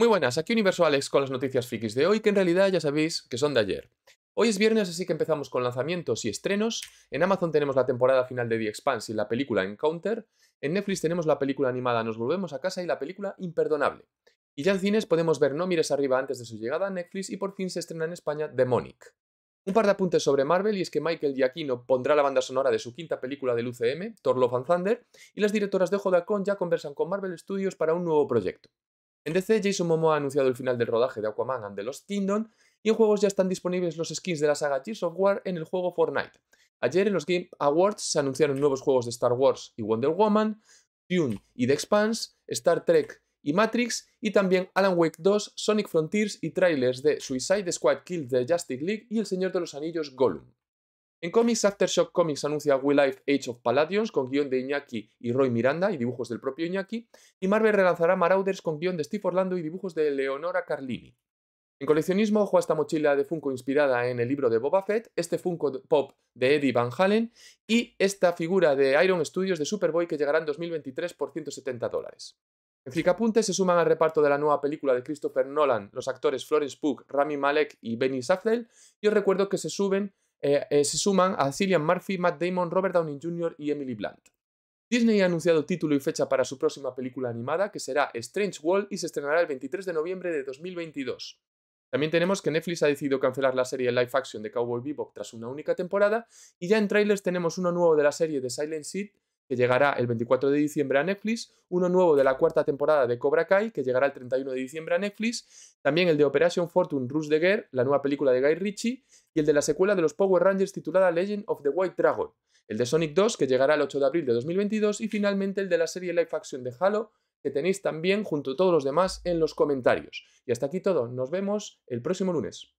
Muy buenas, aquí Universo Alex con las noticias frikis de hoy, que en realidad ya sabéis que son de ayer. Hoy es viernes, así que empezamos con lanzamientos y estrenos. En Amazon tenemos la temporada final de The Expanse y la película Encounter. En Netflix tenemos la película animada Nos Volvemos a Casa y la película Imperdonable. Y ya en cines podemos ver No Mires Arriba antes de su llegada a Netflix y por fin se estrena en España Demonic. Un par de apuntes sobre Marvel y es que Michael Giacchino pondrá la banda sonora de su quinta película del UCM, Thor Love and Thunder, y las directoras de Ojo con ya conversan con Marvel Studios para un nuevo proyecto. En DC, Jason Momoa ha anunciado el final del rodaje de Aquaman and the Lost Kingdom y en juegos ya están disponibles los skins de la saga Gears of War en el juego Fortnite. Ayer en los Game Awards se anunciaron nuevos juegos de Star Wars y Wonder Woman, Dune y The Expanse, Star Trek y Matrix, y también Alan Wake 2, Sonic Frontiers y trailers de Suicide Squad Kill the Justice League y El Señor de los Anillos Gollum. En cómics, Aftershock Comics anuncia We Life Age of Palladiums con guión de Iñaki y Roy Miranda y dibujos del propio Iñaki, y Marvel relanzará Marauders con guión de Steve Orlando y dibujos de Leonora Carlini. En coleccionismo, ojo a esta mochila de Funko inspirada en el libro de Boba Fett, este Funko Pop de Eddie Van Halen y esta figura de Iron Studios de Superboy que llegará en 2023 por 170 dólares. En Fricapunte se suman al reparto de la nueva película de Christopher Nolan los actores Florence Pugh, Rami Malek y Benny Safdel, y os recuerdo que se suben eh, eh, se suman a Cillian Murphy, Matt Damon, Robert Downey Jr. y Emily Blunt. Disney ha anunciado título y fecha para su próxima película animada, que será Strange World y se estrenará el 23 de noviembre de 2022. También tenemos que Netflix ha decidido cancelar la serie live action de Cowboy Bebop tras una única temporada, y ya en trailers tenemos uno nuevo de la serie de Silent Seed, que llegará el 24 de diciembre a Netflix, uno nuevo de la cuarta temporada de Cobra Kai, que llegará el 31 de diciembre a Netflix, también el de Operation Fortune Rush de Guerre, la nueva película de Guy Ritchie, y el de la secuela de los Power Rangers titulada Legend of the White Dragon, el de Sonic 2, que llegará el 8 de abril de 2022, y finalmente el de la serie Live Action de Halo, que tenéis también junto a todos los demás en los comentarios. Y hasta aquí todo, nos vemos el próximo lunes.